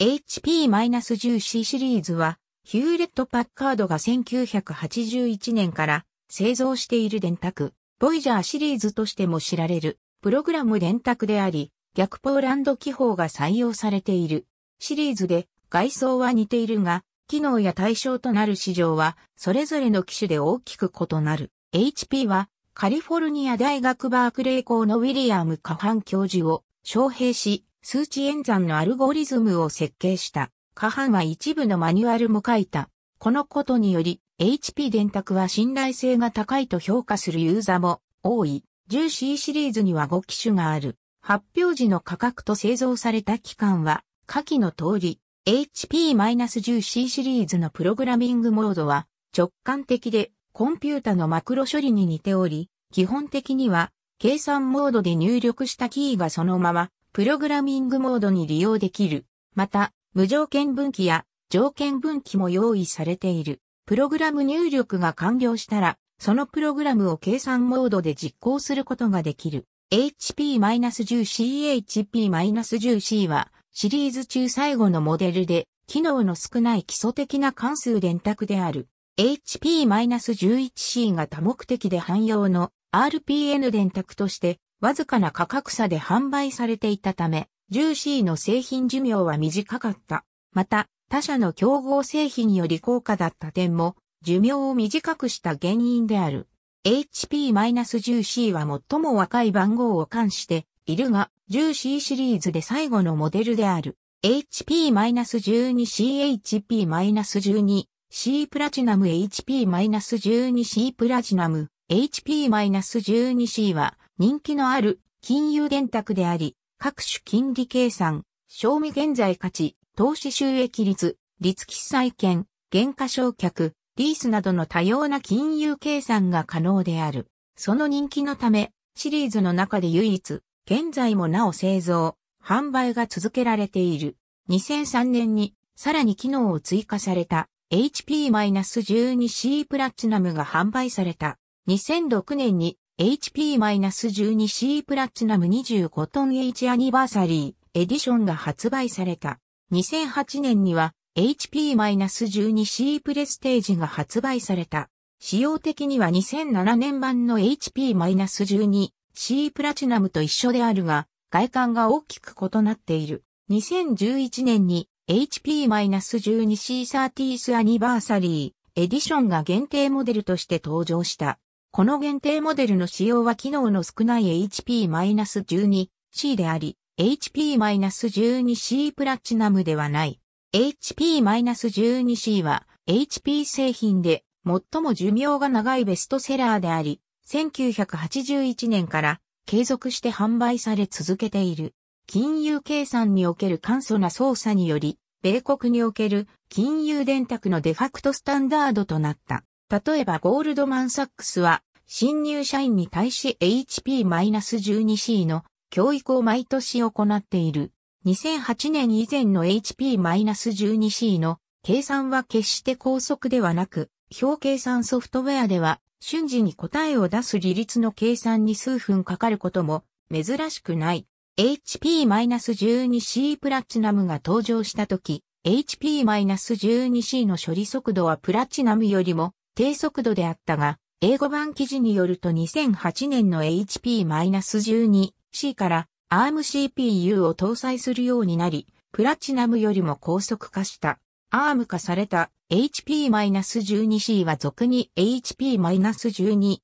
HP-10C シリーズは、ヒューレット・パッカードが1981年から製造している電卓、ボイジャーシリーズとしても知られる、プログラム電卓であり、逆ポーランド機法が採用されている。シリーズで、外装は似ているが、機能や対象となる市場は、それぞれの機種で大きく異なる。HP は、カリフォルニア大学バークレー校のウィリアム・カハン教授を招聘し、数値演算のアルゴリズムを設計した。下半は一部のマニュアルも書いた。このことにより、HP 電卓は信頼性が高いと評価するユーザーも多い。10C シリーズには5機種がある。発表時の価格と製造された期間は、下記の通り、HP-10C シリーズのプログラミングモードは直感的でコンピュータのマクロ処理に似ており、基本的には計算モードで入力したキーがそのままプログラミングモードに利用できる。また、無条件分岐や条件分岐も用意されている。プログラム入力が完了したら、そのプログラムを計算モードで実行することができる。HP-10C、HP-10C はシリーズ中最後のモデルで、機能の少ない基礎的な関数電卓である。HP-11C が多目的で汎用の RPN 電卓としてわずかな価格差で販売されていたため、ジューシーの製品寿命は短かった。また、他社の競合製品より高価だった点も、寿命を短くした原因である。HP-10C は最も若い番号を冠しているが、ーシーシリーズで最後のモデルである。HP-12C、HP-12、C プラチナム、HP-12C プラチナム、HP-12C は、人気のある金融電卓であり、各種金利計算、賞味現在価値、投資収益率、率記債券、減価償却、リースなどの多様な金融計算が可能である。その人気のため、シリーズの中で唯一、現在もなお製造、販売が続けられている。2003年に、さらに機能を追加された HP-12C プラチナムが販売された。2006年に HP-12C プラチナム25トン H アニバーサリーエディションが発売された。2008年には HP-12C プレステージが発売された。仕様的には2007年版の HP-12C プラチナムと一緒であるが、外観が大きく異なっている。2011年に HP-12C30th アニバーサリーエディションが限定モデルとして登場した。この限定モデルの使用は機能の少ない HP-12C であり、HP-12C プラチナムではない。HP-12C は HP 製品で最も寿命が長いベストセラーであり、1981年から継続して販売され続けている。金融計算における簡素な操作により、米国における金融電卓のデファクトスタンダードとなった。例えばゴールドマンサックスは、新入社員に対し HP-12C の教育を毎年行っている。2008年以前の HP-12C の計算は決して高速ではなく、表計算ソフトウェアでは瞬時に答えを出す利率の計算に数分かかることも珍しくない。HP-12C プラチナムが登場した時、HP-12C の処理速度はプラチナムよりも低速度であったが、英語版記事によると2008年の HP-12C から ARM CPU を搭載するようになり、プラチナムよりも高速化した。ARM 化された HP-12C は俗に HP-12C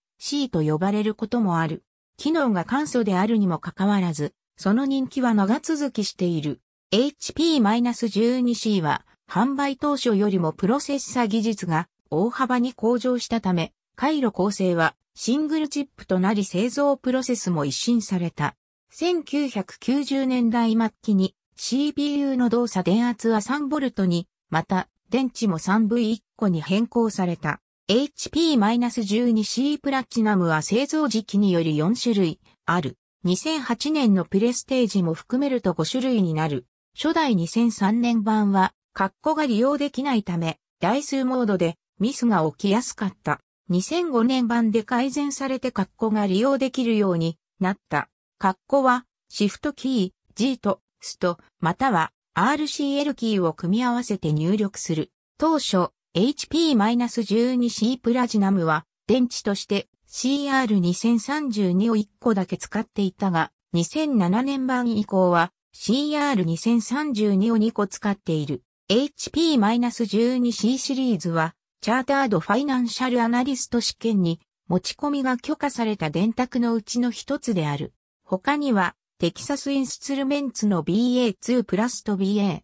と呼ばれることもある。機能が簡素であるにもかかわらず、その人気は長続きしている。HP-12C は販売当初よりもプロセッサ技術が大幅に向上したため、回路構成はシングルチップとなり製造プロセスも一新された。1990年代末期に CPU の動作電圧は 3V に、また電池も 3V1 個に変更された。HP-12C プラチナムは製造時期により4種類ある。2008年のプレステージも含めると5種類になる。初代2003年版は、ッコが利用できないため、台数モードでミスが起きやすかった。2005年版で改善されて括弧が利用できるようになった。括弧は、シフトキー、G と、スト、または RCL キーを組み合わせて入力する。当初、HP-12C プラジナムは、電池として CR2032 を1個だけ使っていたが、2007年版以降は CR2032 を2個使っている。HP-12C シリーズはチャータードファイナンシャルアナリスト試験に持ち込みが許可された電卓のうちの一つである。他には、テキサスインスツルメンツの BA2 プラスと BA2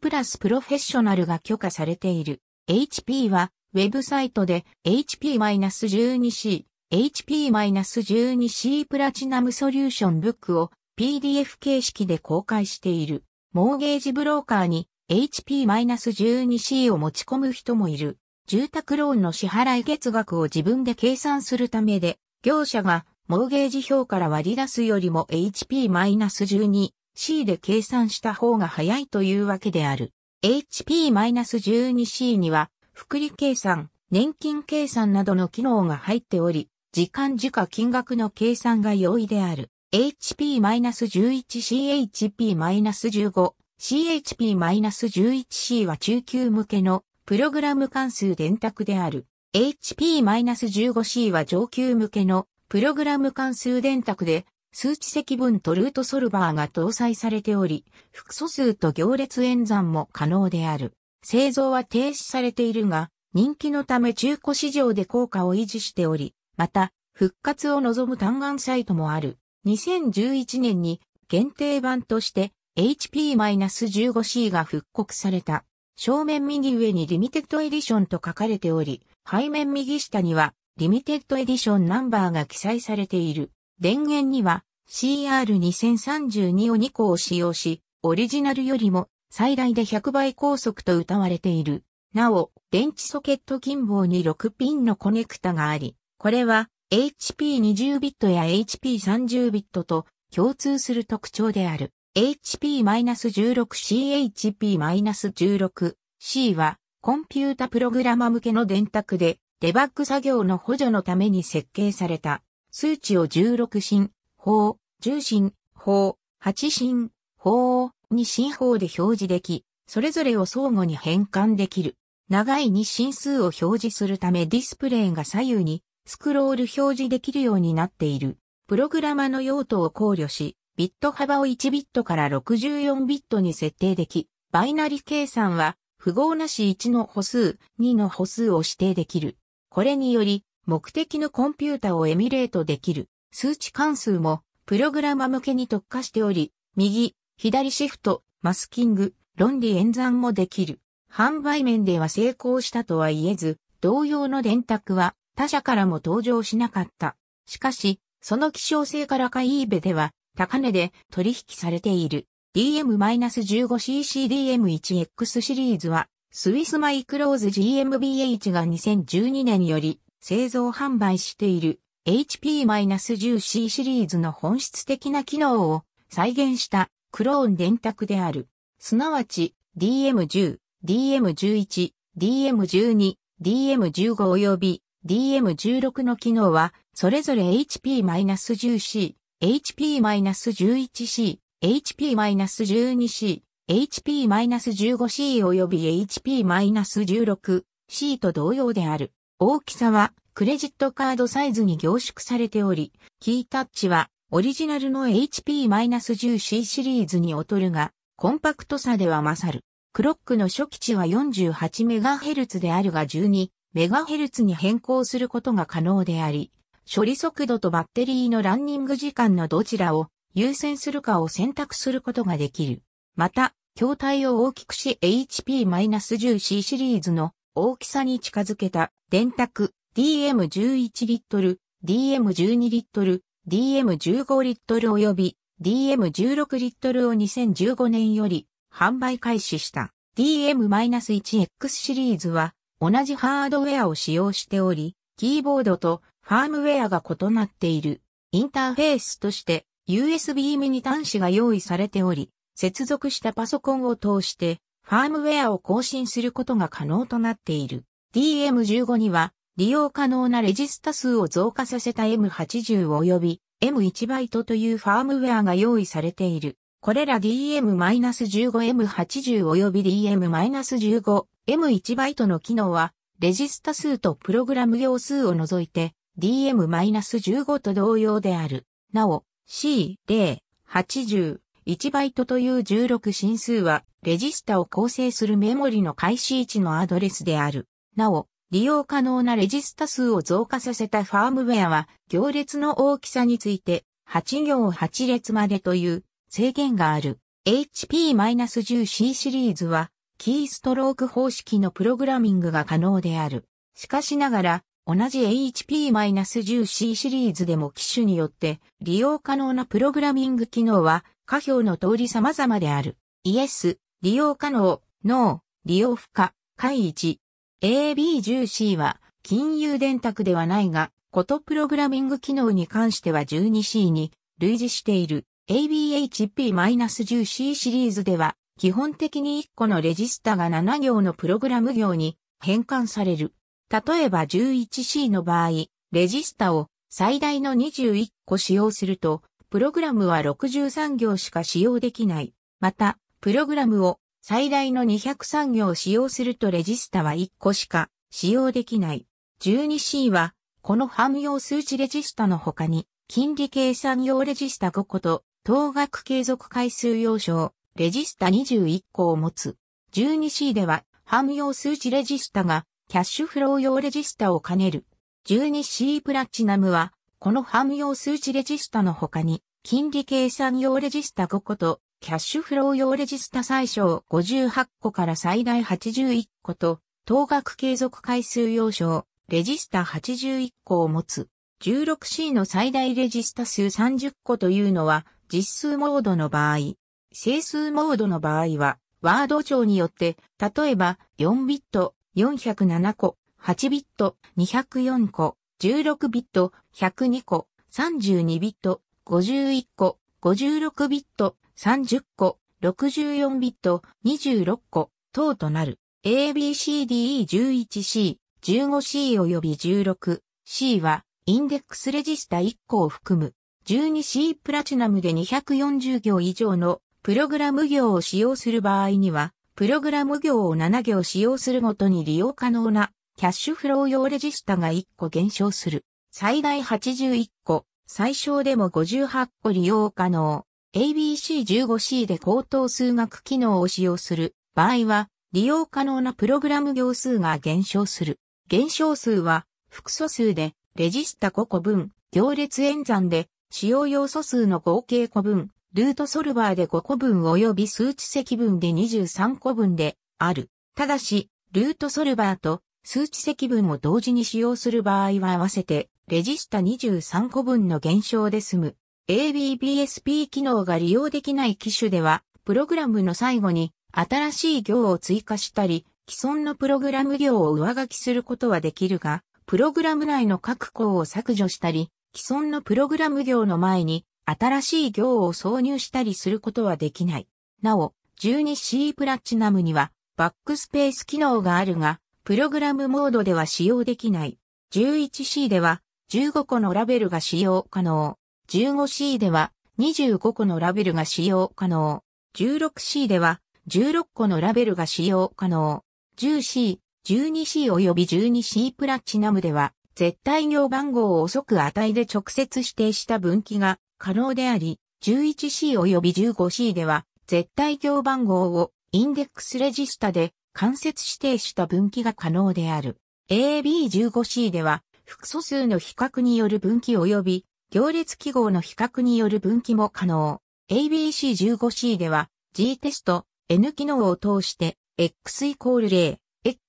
プラスプロフェッショナルが許可されている。HP は、ウェブサイトで HP-12C、HP-12C プラチナムソリューションブックを PDF 形式で公開している。モーゲージブローカーに HP-12C を持ち込む人もいる。住宅ローンの支払い月額を自分で計算するためで、業者がモーゲージ表から割り出すよりも HP-12C で計算した方が早いというわけである。HP-12C には、福利計算、年金計算などの機能が入っており、時間時価金額の計算が容易である。HP-11CHP-15CHP-11C は中級向けのプログラム関数電卓である HP-15C は上級向けのプログラム関数電卓で数値積分とルートソルバーが搭載されており、複素数と行列演算も可能である。製造は停止されているが、人気のため中古市場で効果を維持しており、また、復活を望む単眼サイトもある。2011年に限定版として HP-15C が復刻された。正面右上にリミテッドエディションと書かれており、背面右下にはリミテッドエディションナンバーが記載されている。電源には CR2032 を2個を使用し、オリジナルよりも最大で100倍高速と謳われている。なお、電池ソケット近傍に6ピンのコネクタがあり、これは HP20 ビットや HP30 ビットと共通する特徴である。HP-16CHP-16C は、コンピュータプログラマ向けの電卓で、デバッグ作業の補助のために設計された、数値を16進、法、10進、法、8進、法2進法で表示でき、それぞれを相互に変換できる。長い2進数を表示するためディスプレイが左右にスクロール表示できるようになっている。プログラマの用途を考慮し、ビット幅を1ビットから64ビットに設定でき、バイナリ計算は、符号なし1の歩数、2の歩数を指定できる。これにより、目的のコンピュータをエミュレートできる。数値関数も、プログラマ向けに特化しており、右、左シフト、マスキング、論理演算もできる。販売面では成功したとは言えず、同様の電卓は他社からも登場しなかった。しかし、その希少性からかイーベでは高値で取引されている DM-15CCDM1X シリーズはスイスマイクローズ GmbH が2012年より製造販売している HP-10C シリーズの本質的な機能を再現したクローン電卓である。すなわち DM10、DM11、DM12、DM15 及び DM16 の機能はそれぞれ HP-10C、HP-11C、HP-12C、HP-15C 及び HP-16C と同様である。大きさはクレジットカードサイズに凝縮されており、キータッチはオリジナルの HP-10C シリーズに劣るが、コンパクトさでは勝る。クロックの初期値は 48MHz であるが 12MHz に変更することが可能であり、処理速度とバッテリーのランニング時間のどちらを優先するかを選択することができる。また、筐体を大きくし HP-10C シリーズの大きさに近づけた電卓 DM11 リットル、DM12 リットル、DM15 リットル及び DM16 リットルを2015年より販売開始した DM-1X シリーズは同じハードウェアを使用しており、キーボードとファームウェアが異なっている。インターフェースとして USB ミニ端子が用意されており、接続したパソコンを通してファームウェアを更新することが可能となっている。DM15 には利用可能なレジスタ数を増加させた M80 及び M1 バイトというファームウェアが用意されている。これら DM-15、M80 及び DM-15、M1 バイトの機能はレジスタ数とプログラム行数を除いて DM-15 と同様である。なお、C0、80、1バイトという16進数は、レジスタを構成するメモリの開始位置のアドレスである。なお、利用可能なレジスタ数を増加させたファームウェアは、行列の大きさについて、8行8列までという制限がある。HP-10C シリーズは、キーストローク方式のプログラミングが可能である。しかしながら、同じ HP-10C シリーズでも機種によって利用可能なプログラミング機能は下表の通り様々である。イ e s 利用可能、ノー、利用不可、回一 AB10C は金融電卓ではないが、ことプログラミング機能に関しては 12C に類似している ABHP-10C シリーズでは基本的に1個のレジスタが7行のプログラム行に変換される。例えば 11C の場合、レジスタを最大の21個使用すると、プログラムは63行しか使用できない。また、プログラムを最大の203行使用するとレジスタは1個しか使用できない。12C は、この汎用数値レジスタの他に、金利計算用レジスタ5個と、等額継続回数要所、レジスタ21個を持つ。12C では、汎用数値レジスタがキャッシュフロー用レジスタを兼ねる。12C プラチナムは、このハム用数値レジスタの他に、金利計算用レジスタ5個と、キャッシュフロー用レジスタ最小58個から最大81個と、等額継続回数要所レジスタ81個を持つ。16C の最大レジスタ数30個というのは、実数モードの場合。整数モードの場合は、ワード帳によって、例えば4ビット、407個、8ビット、204個、16ビット、102個、32ビット、51個、56ビット、30個、64ビット、26個、等となる。ABCDE11C、15C 及び 16C は、インデックスレジスタ1個を含む、12C プラチナムで240行以上のプログラム行を使用する場合には、プログラム行を7行使用するごとに利用可能なキャッシュフロー用レジスタが1個減少する。最大81個、最小でも58個利用可能。ABC15C で高等数学機能を使用する場合は、利用可能なプログラム行数が減少する。減少数は、複素数で、レジスタ5個分、行列演算で、使用要素数の合計個分、ルートソルバーで5個分及び数値積分で23個分である。ただし、ルートソルバーと数値積分を同時に使用する場合は合わせて、レジスタ23個分の減少で済む。ABBSP 機能が利用できない機種では、プログラムの最後に新しい行を追加したり、既存のプログラム行を上書きすることはできるが、プログラム内の各項を削除したり、既存のプログラム行の前に新しい行を挿入したりすることはできない。なお、12C プラチナムにはバックスペース機能があるが、プログラムモードでは使用できない。11C では15個のラベルが使用可能。15C では25個のラベルが使用可能。16C では16個のラベルが使用可能。10C、12C 及び 12C プラチナムでは絶対行番号を遅く値で直接指定した分岐が可能であり、11C 及び 15C では、絶対行番号をインデックスレジスタで間接指定した分岐が可能である。AB15C では、複素数の比較による分岐及び行列記号の比較による分岐も可能。ABC15C では G テスト N 機能を通して X イコール0、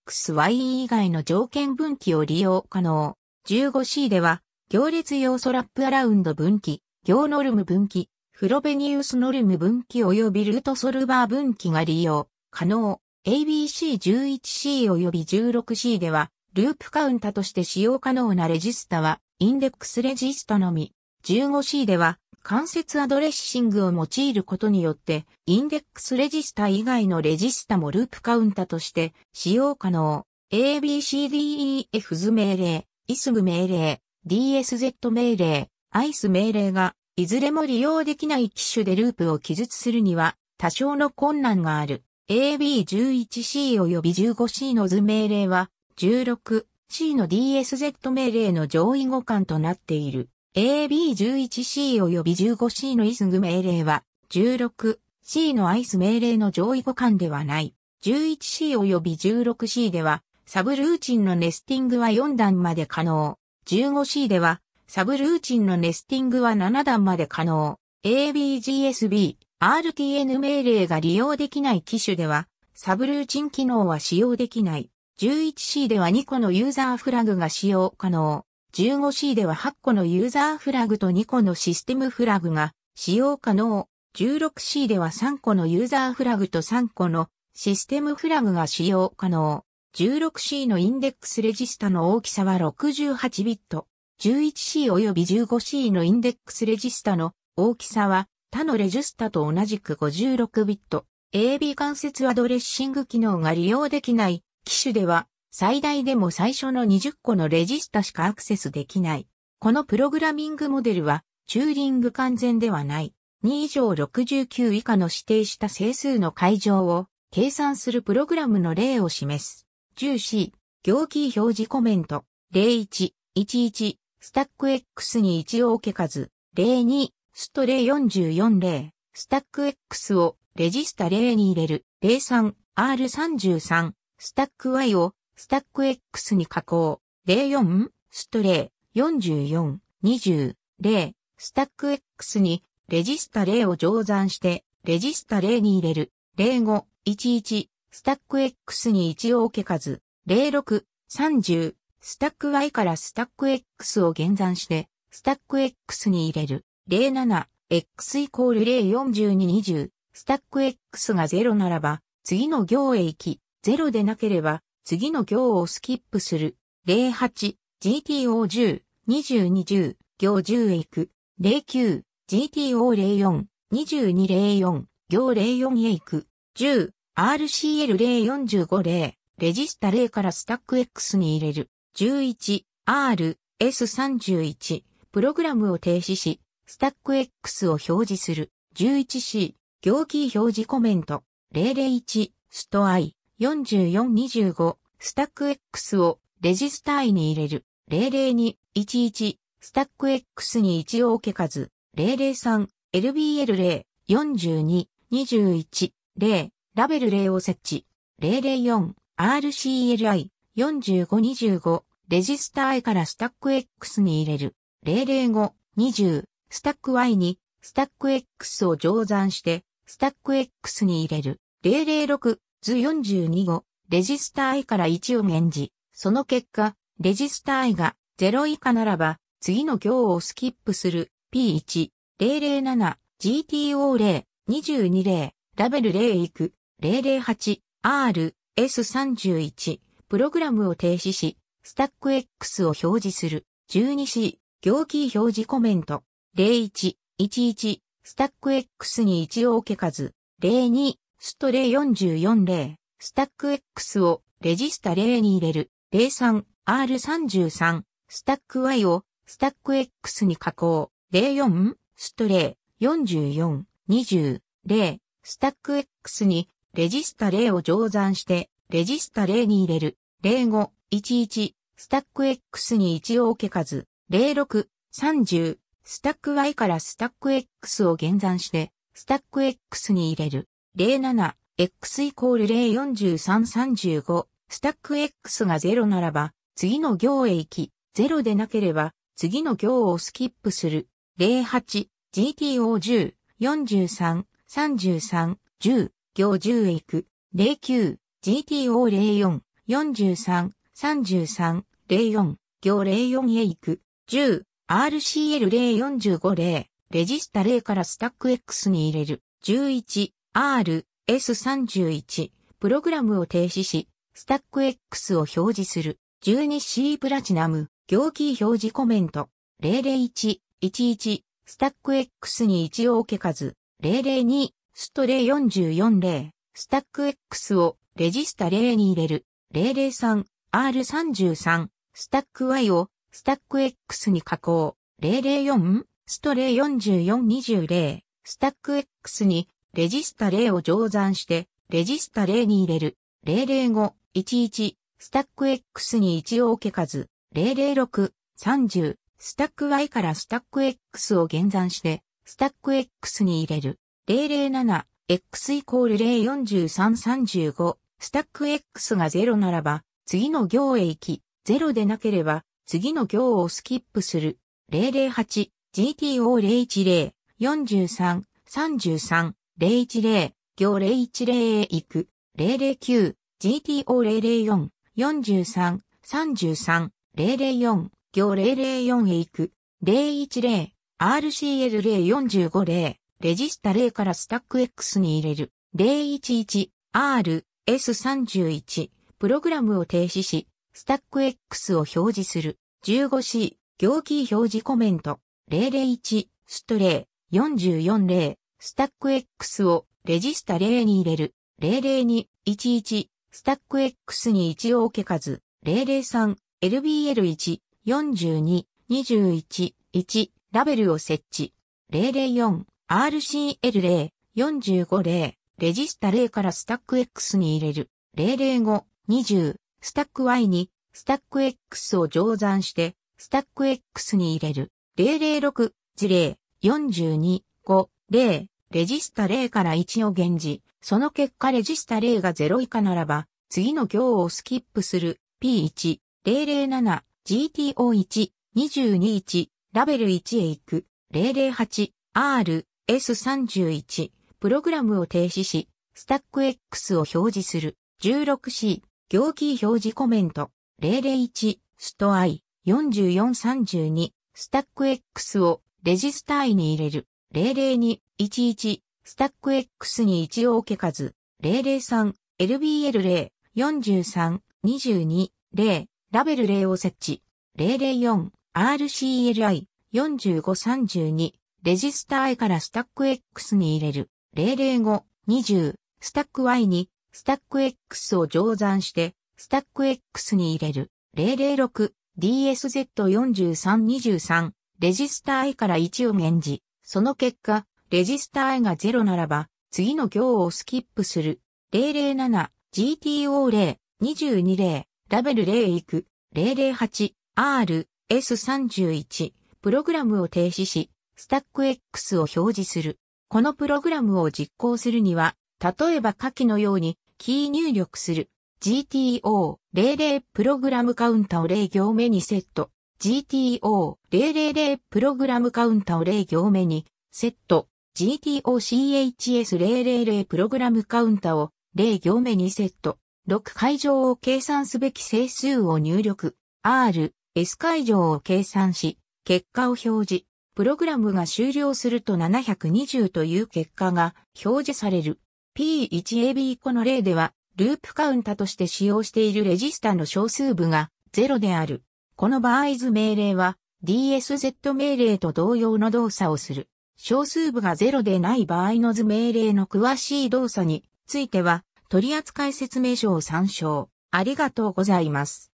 XY 以外の条件分岐を利用可能。15C では行列要素ラップアラウンド分岐、行ノルム分岐、フロベニウスノルム分岐及びルートソルバー分岐が利用可能。ABC11C 及び 16C では、ループカウンタとして使用可能なレジスタは、インデックスレジスタのみ。15C では、関節アドレッシングを用いることによって、インデックスレジスタ以外のレジスタもループカウンタとして使用可能。ABCDEF 図命令、ISG 命令、DSZ 命令、アイス命令が、いずれも利用できない機種でループを記述するには、多少の困難がある。AB11C 及び 15C の図命令は、16C の DSZ 命令の上位互換となっている。AB11C 及び 15C のイスグ命令は、16C のアイス命令の上位互換ではない。11C 及び 16C では、サブルーチンのネスティングは4段まで可能。15C では、サブルーチンのネスティングは7段まで可能。ABGSB、RTN 命令が利用できない機種では、サブルーチン機能は使用できない。11C では2個のユーザーフラグが使用可能。15C では8個のユーザーフラグと2個のシステムフラグが使用可能。16C では3個のユーザーフラグと3個のシステムフラグが使用可能。16C のインデックスレジスタの大きさは68ビット。11C 及び 15C のインデックスレジスタの大きさは他のレジスタと同じく56ビット AB 関節アドレッシング機能が利用できない機種では最大でも最初の20個のレジスタしかアクセスできない。このプログラミングモデルはチューリング完全ではない。2以上69以下の指定した整数の解乗を計算するプログラムの例を示す。10C、行キー表示コメント、01、11、スタック X に1を受け数、例2、ストレイ44例、スタック X をレジスタ例に入れる、例3、R33、スタック Y をスタック X に加工、例4、ストレイ44、20、例、スタック X にレジスタ例を乗算して、レジスタ例に入れる、例5、11、スタック X に1を受け数、例6、30、スタック Y からスタック X を減算して、スタック X に入れる。07、X イコール04220、スタック X が0ならば、次の行へ行き、0でなければ、次の行をスキップする。08、GTO10、2 2 0行10へ行く。09、GTO04、2204、行04へ行く。10、RCL0450、レジスタ0からスタック X に入れる。11RS31 プログラムを停止し、スタック X を表示する 11C 行キー表示コメント001ストアイ4425スタック X をレジスターに入れる00211スタック X に1を置け数 003LBL04221 0ラベル0を設置 004RCLI 4525レジスター i からスタック X に入れる00520スタック Y にスタック X を乗算してスタック X に入れる006図42後レジスター i から1を演じその結果レジスター i が0以下ならば次の行をスキップする P1 007 GTO0 220ラベル0行く008 R S31 プログラムを停止し、スタック X を表示する。12C、行キー表示コメント。01、11、スタック X に一応置け数。02、ストレイ440スタック X をレジスタ0に入れる。03、R33、スタック Y をスタック X に加工。04、ストレイ44、20、0、スタック X にレジスタ0を乗算して、レジスタ0に入れる。零5 1 1スタック X に一応置け数零6 3 0スタック Y からスタック X を減算してスタック X に入れる零7 x イコール十4 3 3 5スタック X が0ならば次の行へ行き0でなければ次の行をスキップする零8 g t o 1 0 43 33 10行10へ行く 09GTO04 43、33、04、行04へ行く。10、r c l 0 4 5 0レジスタ0からスタック X に入れる。11、R、S31、プログラムを停止し、スタック X を表示する。12C プラチナム、行キー表示コメント。001、11、スタック X に一応け数。002、ストレイ440スタック X をレジスタ0に入れる。003R33 スタック Y をスタック X に加工。004ストレイ4420スタック X にレジスタ0を乗算してレジスタ0に入れる。00511スタック X に1を置け数。00630スタック Y からスタック X を減算して、スタック X に入れる。007X イコール04335スタック X が0ならば、次の行へ行き、0でなければ、次の行をスキップする。008、GTO010、43、33、010、行010へ行く。009、GTO004、43、33、004、行004へ行く。010、RCL0450、レジスタ0からスタック X に入れる。011、R、S31 プログラムを停止し、スタック X を表示する 15C 行キー表示コメント001ストレイ440スタック X をレジスタ0に入れる00211スタック X に1を置け数 003LBL1 42 21 1ラベルを設置 004RCL0 45 0レジスタ0からスタック X に入れる、005、20、スタック Y に、スタック X を乗算して、スタック X に入れる、006、事例、42、5、0、レジスタ0から1を減時、その結果レジスタ0が0以下ならば、次の行をスキップする、P1、007、GTO1、221、ラベル1へ行く、008、R、S31、プログラムを停止し、スタック X を表示する。16C、行キー表示コメント。001、ストアイ、4432、スタック X をレジスター I に入れる。002、11、スタック X に一応置けかず。003、LBL0、43、22、0、ラベル0を設置。004、RCLI、4532、レジスター I からスタック X に入れる。000520スタック Y にスタック X を乗算してスタック X に入れる 006DSZ4323 レジスター I から1を減じ、その結果、レジスター I が0ならば、次の行をスキップする。007GTO022 ラベル0行く 008RS31 プログラムを停止し、スタック X を表示する。このプログラムを実行するには、例えば下記のように、キー入力する g t o 0 0プログラムカウンタを0行目にセット。GTO000 プログラムカウンタを0行目にセット。GTOCHS000 プログラムカウンタを0行目にセット。6会場を計算すべき整数を入力。R、S 会場を計算し、結果を表示。プログラムが終了すると720という結果が表示される。P1AB 以降の例では、ループカウンタとして使用しているレジスタの小数部が0である。この場合図命令は DSZ 命令と同様の動作をする。小数部が0でない場合の図命令の詳しい動作については取扱説明書を参照。ありがとうございます。